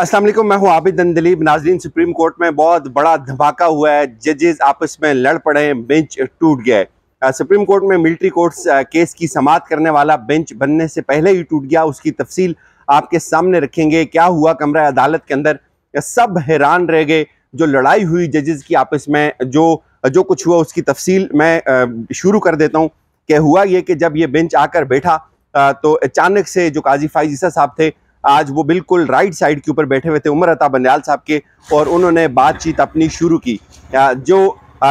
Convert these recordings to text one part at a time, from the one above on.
असलम मैं हूँ आबिद दलीब नाजरीन सुप्रीम कोर्ट में बहुत बड़ा धमाका हुआ है जजेज आपस में लड़ पड़े हैं बेंच टूट गए सुप्रीम कोर्ट में मिलिट्री कोर्ट्स केस की समात करने वाला बेंच बनने से पहले ही टूट गया उसकी तफसील आपके सामने रखेंगे क्या हुआ कमरा अदालत के अंदर सब हैरान रह गए जो लड़ाई हुई जजेस की आपस में जो जो कुछ हुआ उसकी तफसील मैं शुरू कर देता हूँ क्या हुआ ये कि जब ये बेंच आकर बैठा तो अचानक से जो काजी फाइजीसा साहब थे आज वो बिल्कुल राइट साइड के ऊपर बैठे हुए थे उमर अता बंदयाल साहब के और उन्होंने बातचीत अपनी शुरू की जो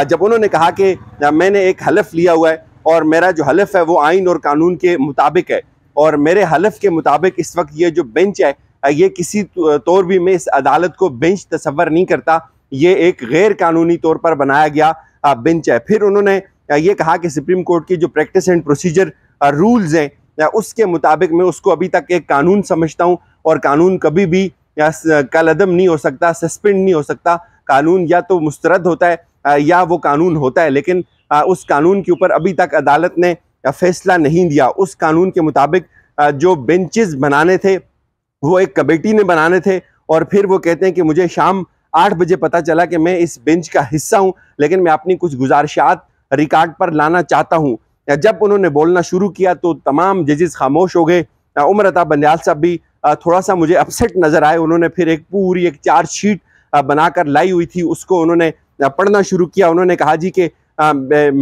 जब उन्होंने कहा कि मैंने एक हलफ लिया हुआ है और मेरा जो हलफ है वो आइन और कानून के मुताबिक है और मेरे हलफ के मुताबिक इस वक्त ये जो बेंच है ये किसी तो, तौर भी मैं इस अदालत को बेंच तस्वर नहीं करता ये एक गैर कानूनी तौर पर बनाया गया बेंच है फिर उन्होंने ये कहा कि सुप्रीम कोर्ट की जो प्रैक्टिस एंड प्रोसीजर रूल्स हैं उसके मुताबिक मैं उसको अभी तक एक कानून समझता हूँ और कानून कभी भी कलदम नहीं हो सकता सस्पेंड नहीं हो सकता कानून या तो मुस्तरद होता है या वो कानून होता है लेकिन उस कानून के ऊपर अभी तक अदालत ने फैसला नहीं दिया उस कानून के मुताबिक जो बेंचेस बनाने थे वो एक कमेटी ने बनाने थे और फिर वो कहते हैं कि मुझे शाम आठ बजे पता चला कि मैं इस बेंच का हिस्सा हूँ लेकिन मैं अपनी कुछ गुजारिशात रिकॉर्ड पर लाना चाहता हूँ जब उन्होंने बोलना शुरू किया तो तमाम जजेस खामोश हो गए उमर अता बंदयाल साहब भी थोड़ा सा मुझे अपसेट नज़र आए उन्होंने फिर एक पूरी एक चार्जशीट बनाकर लाई हुई थी उसको उन्होंने पढ़ना शुरू किया उन्होंने कहा जी कि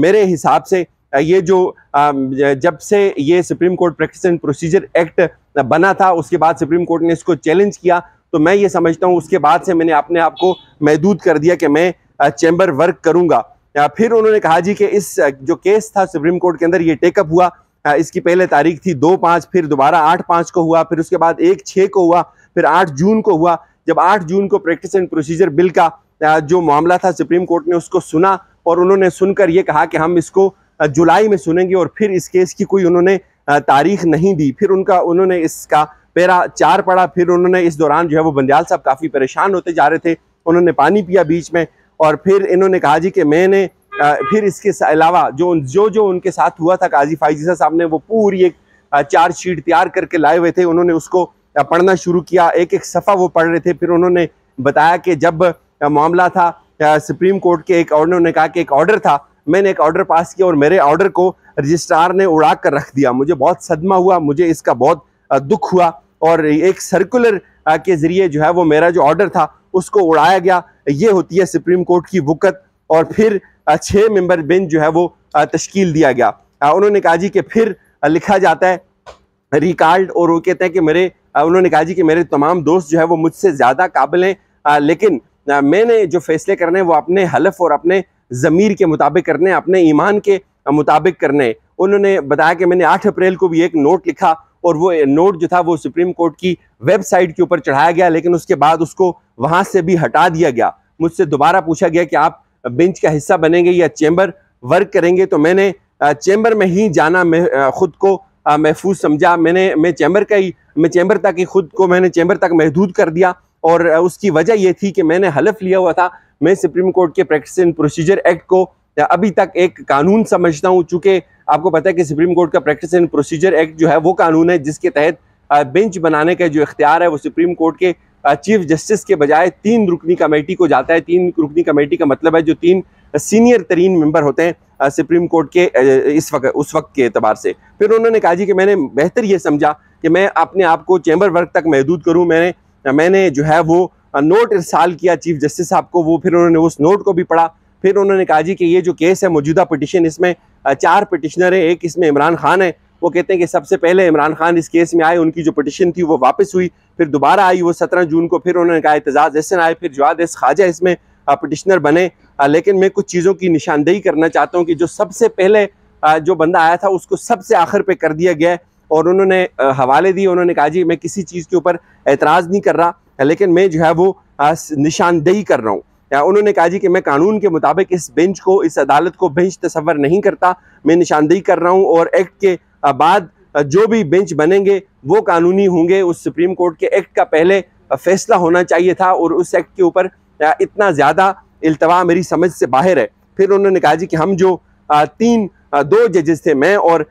मेरे हिसाब से ये जो जब से ये supreme court practice and procedure act बना था उसके बाद सुप्रीम कोर्ट ने इसको चैलेंज किया तो मैं ये समझता हूँ उसके बाद से मैंने अपने आप को महदूद कर दिया कि मैं चैम्बर वर्क करूँगा फिर उन्होंने कहा जी कि इस जो केस था सुप्रीम कोर्ट के अंदर ये टेकअप हुआ इसकी पहले तारीख थी दो पाँच फिर दोबारा आठ पाँच को हुआ फिर उसके बाद एक छः को हुआ फिर आठ जून को हुआ जब आठ जून को प्रैक्टिस एंड प्रोसीजर बिल का जो मामला था सुप्रीम कोर्ट ने उसको सुना और उन्होंने सुनकर ये कहा कि हम इसको जुलाई में सुनेंगे और फिर इस केस की कोई उन्होंने तारीख नहीं दी फिर उनका उन्होंने इसका पैरा चार पड़ा फिर उन्होंने इस दौरान जो है वो बंदयाल साहब काफ़ी परेशान होते जा रहे थे उन्होंने पानी पिया बीच में और फिर इन्होंने कहा जी कि मैंने फिर इसके अलावा जो जो जो उनके साथ हुआ था काजी फाइजी साहब ने वो पूरी एक चार शीट तैयार करके लाए हुए थे उन्होंने उसको पढ़ना शुरू किया एक एक सफ़ा वो पढ़ रहे थे फिर उन्होंने बताया कि जब मामला था सुप्रीम कोर्ट के एक ऑर्डर ने कहा कि एक ऑर्डर था मैंने एक ऑर्डर पास किया और मेरे ऑर्डर को रजिस्ट्रार ने उड़ा कर रख दिया मुझे बहुत सदमा हुआ मुझे इसका बहुत दुख हुआ और एक सर्कुलर के ज़रिए जो है वो मेरा जो ऑर्डर था उसको उड़ाया गया ये होती है सुप्रीम कोर्ट की वक़त और फिर छः मेंबर बेंच जो है वो तश्कील दिया गया उन्होंने कहा जी कि फिर लिखा जाता है रिकार्ड और वो कहते हैं कि मेरे उन्होंने कहा जी कि मेरे तमाम दोस्त जो है वो मुझसे ज़्यादा काबिल हैं लेकिन मैंने जो फैसले करने हैं वो अपने हलफ और अपने ज़मीर के मुताबिक करने अपने ईमान के मुताबिक करने उन्होंने बताया कि मैंने आठ अप्रैल को भी एक नोट लिखा और वो नोट जो था वो सुप्रीम कोर्ट की वेबसाइट के ऊपर चढ़ाया गया लेकिन उसके बाद उसको वहां से भी हटा दिया गया मुझसे दोबारा पूछा गया कि आप बेंच का हिस्सा बनेंगे या चैम्बर वर्क करेंगे तो मैंने चैम्बर में ही जाना मैं खुद को महफूज समझा मैंने मैं चैम्बर का ही मैं चैम्बर तक ही खुद को मैंने चैम्बर तक महदूद कर दिया और उसकी वजह यह थी कि मैंने हलफ लिया हुआ था मैं सुप्रीम कोर्ट के प्रैक्टिस एंड प्रोसीजर एक्ट को अभी तक एक कानून समझता हूँ चूंकि आपको पता है कि सुप्रीम कोर्ट का प्रैक्टिस एंड प्रोसीजर एक्ट जो है वो कानून है जिसके तहत बेंच बनाने का जो इख्तियार है वो सुप्रीम कोर्ट के चीफ जस्टिस के बजाय तीन रुकनी कमेटी को जाता है तीन रुकनी कमेटी का मतलब है जो तीन सीनियर तरीन मेंबर होते हैं सुप्रीम कोर्ट के इस वक्त उस वक्त के अतबार से फिर उन्होंने कहा जी कि मैंने बेहतर ये समझा कि मैं अपने आप को चैम्बर वर्क तक महदूद करूँ मैंने मैंने जो है वो नोट इरसाल किया चीफ जस्टिस साहब को वो फिर उन्होंने उस नोट को भी पढ़ा फिर उन्होंने कहा जी कि ये जो केस है मौजूदा पटिशन इसमें चार पटिशनर है एक इसमें इमरान खान है वो कहते हैं कि सबसे पहले इमरान खान इस केस में आए उनकी जो पटिशन थी वो वापस हुई फिर दोबारा आई वो सत्रह जून को फिर उन्होंने कहा एतजाज़ एहसन आए फिर जवाद एस ख्वाजा इसमें पटिशनर बने लेकिन मैं कुछ चीज़ों की निशानदेही करना चाहता हूँ कि जो सबसे पहले जो बंदा आया था उसको सबसे आखिर पे कर दिया गया और उन्होंने हवाले दिए उन्होंने कहा जी मैं किसी चीज़ के ऊपर एतराज़ नहीं कर रहा लेकिन मैं जो है वो निशानदेही कर रहा हूँ उन्होंने कहा जी कि मैं कानून के मुताबिक इस बेंच को इस अदालत को बेंच तस्वर नहीं करता मैं निशानदेही कर रहा हूँ और एक्ट के बाद जो भी बेंच बनेंगे वो कानूनी होंगे उस सुप्रीम कोर्ट के एक्ट का पहले फैसला होना चाहिए था और उस एक्ट के ऊपर इतना ज़्यादा अल्तवा मेरी समझ से बाहर है फिर उन्होंने कहा जी कि हम जो तीन दो जजेस थे मैं और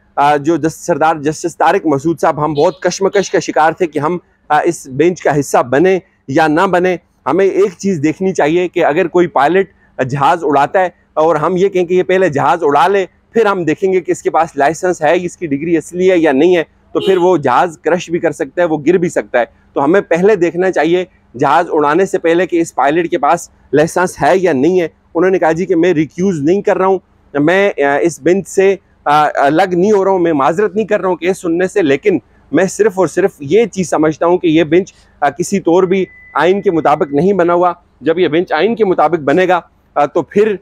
जो सरदार जस्टिस तारक मसूद साहब हम बहुत कशमकश का शिकार थे कि हम इस बेंच का हिस्सा बने या ना बने हमें एक चीज़ देखनी चाहिए कि अगर कोई पायलट जहाज़ उड़ाता है और हम ये कहें कि ये पहले जहाज़ उड़ा ले फिर हम देखेंगे कि इसके पास लाइसेंस है इसकी डिग्री असली है या नहीं है तो फिर वो जहाज़ क्रश भी कर सकता है वो गिर भी सकता है तो हमें पहले देखना चाहिए जहाज़ उड़ाने से पहले कि इस पायलट के पास लाइसेंस है या नहीं है उन्होंने कहा जी कि मैं रिक्यूज़ नहीं कर रहा हूँ मैं इस बिंद से अलग नहीं हो रहा हूँ मैं माजरत नहीं कर रहा हूँ केस सुनने से लेकिन मैं सिर्फ और सिर्फ ये चीज़ समझता हूँ कि ये बेंच किसी तौर भी आइन के मुताबिक नहीं बना हुआ जब यह बेंच आइन के मुताबिक बनेगा तो फिर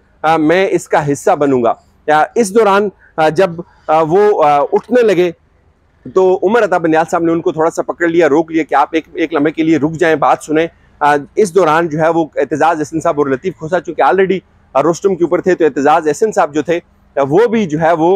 मैं इसका हिस्सा या इस दौरान जब वो उठने लगे तो उमर अता बनियाल साहब ने उनको थोड़ा सा पकड़ लिया रोक लिया कि आप एक एक लम्हे के लिए रुक जाएं बात सुने इस दौरान जो है वो एतजाज़ एहसन साहब और लतीफ़ खोसा चूँकि ऑलरेडी रोस्टम के ऊपर थे तो एतजाज़ एहसन साहब जो थे वो भी जो है वो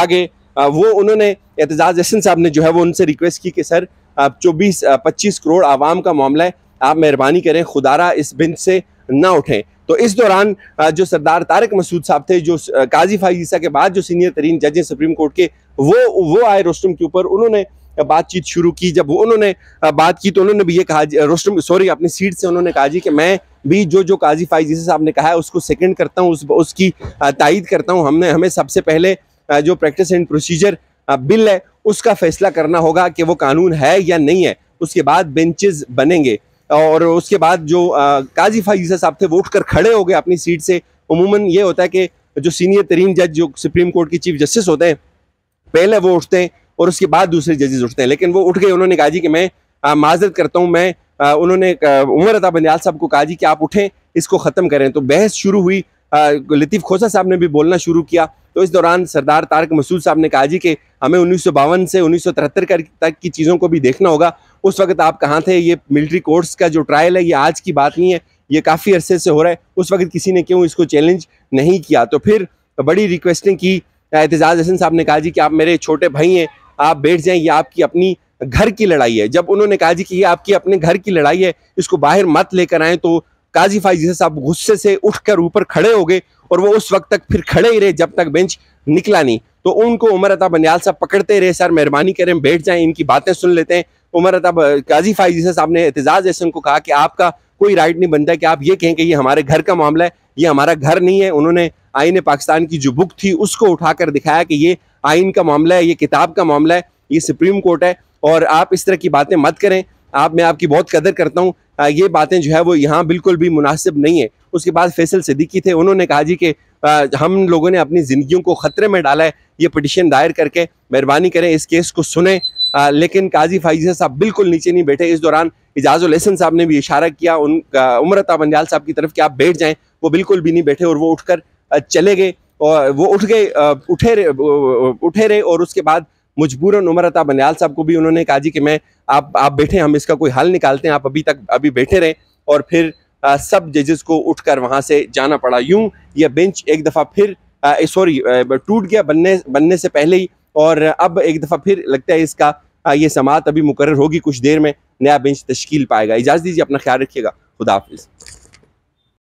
आगे वो उन्होंने एतजाज़ यसिन साहब ने जो है वो उनसे रिक्वेस्ट की कि सर आप चौबीस पच्चीस करोड़ आवाम का मामला है आप मेहरबानी करें खुदारा इस बिंद से ना उठें तो इस दौरान जो सरदार तारक मसूद साहब थे जो काजी फाइजीसा के बाद जो सीनियर तरीन जज हैं सुप्रीम कोर्ट के वो वो आए रोस्टम के ऊपर उन्होंने बातचीत शुरू की जब उन्होंने बात की तो उन्होंने भी ये कहा रोस्टम सॉरी अपनी सीट से उन्होंने कहा जी कि मैं भी जो जो काजी फाइजीसा साहब ने कहा है उसको सेकेंड करता हूँ उस, उसकी तायद करता हूँ हमने हमें सबसे पहले जो प्रैक्टिस एंड प्रोसीजर बिल है उसका फैसला करना होगा कि वो कानून है या नहीं है उसके बाद बेंचेस बनेंगे और उसके बाद जो काजी फाइजा साहब थे वो कर खड़े हो गए अपनी सीट से उमूमन ये होता है कि जो सीनियर तरीन जज जो सुप्रीम कोर्ट के चीफ जस्टिस होते हैं पहले वो उठते हैं और उसके बाद दूसरे जजेस उठते हैं लेकिन वो उठ गए उन्होंने कहा जी कि मैं माजरत करता हूँ मैं आ, उन्होंने उमर अता बंदयाल साहब को कहा जी कि आप उठें इसको ख़त्म करें तो बहस शुरू हुई लतीफ़ खोसा साहब ने भी बोलना शुरू किया तो इस दौरान सरदार तारक मसूद साहब ने कहा जी कि हमें उन्नीस से उन्नीस तक की चीज़ों को भी देखना होगा उस वक्त आप कहाँ थे ये मिलिट्री कोर्स का जो ट्रायल है ये आज की बात नहीं है ये काफ़ी अरसे से हो रहा है उस वक्त किसी ने क्यों इसको चैलेंज नहीं किया तो फिर बड़ी रिक्वेस्टिंग की एहतजाज हसन साहब ने कहा जी कि आप मेरे छोटे भाई हैं आप बैठ जाएं ये आपकी अपनी घर की लड़ाई है जब उन्होंने कहा जी कि ये आपकी अपने घर की लड़ाई है इसको बाहर मत लेकर आएँ तो काजी फाइजी साहब गुस्से से उठकर ऊपर खड़े हो गए और वो उस वक्त तक फिर खड़े ही रहे जब तक बेंच निकला नहीं तो उनको उमर अता बनियाल साहब पकड़ते रहे सर मेहरबानी करें बैठ जाएं इनकी बातें सुन लेते हैं उमर अता काजी फाइजी साहब ने एतजाज़ ऐसे उनको कहा कि आपका कोई राइट नहीं बनता कि आप ये कहें कि ये हमारे घर का मामला है ये हमारा घर नहीं है उन्होंने आइन पाकिस्तान की जो बुक थी उसको उठाकर दिखाया कि ये आइन का मामला है ये किताब का मामला है ये सुप्रीम कोर्ट है और आप इस तरह की बातें मत करें आप मैं आपकी बहुत कदर करता हूँ ये बातें जो है वो यहाँ बिल्कुल भी मुनासिब नहीं है उसके बाद फैसल सिद्दीकी थे उन्होंने कहा जी कि हम लोगों ने अपनी ज़िंदगी को ख़तरे में डाला है ये पटिशन दायर करके मेहरबानी करें इस केस को सुने आ, लेकिन काजी फाइजा साहब बिल्कुल नीचे नहीं बैठे इस दौरान इजाज़ उलहसन साहब ने भी इशारा किया उन उमरता बंजाल साहब की तरफ कि आप बैठ जाएं वो बिल्कुल भी नहीं बैठे और वो उठकर चले गए और वो उठ गए उठे रहे उठे रहे और उसके बाद मजबूरन उमरता बंजाल साहब को भी उन्होंने कहा जी कि मैं आप आप बैठे हम इसका कोई हल निकालते हैं आप अभी तक अभी बैठे रहें और फिर सब जजेस को उठकर वहाँ से जाना पड़ा यूं यह बेंच एक दफ़ा फिर सॉरी टूट गया बनने बनने से पहले ही और अब एक दफ़ा फिर लगता है इसका ये समात अभी मुकर होगी कुछ देर में नया बेंच तश्कील पाएगा इजाज़त दीजिए अपना ख्याल रखिएगा खुदाफिज़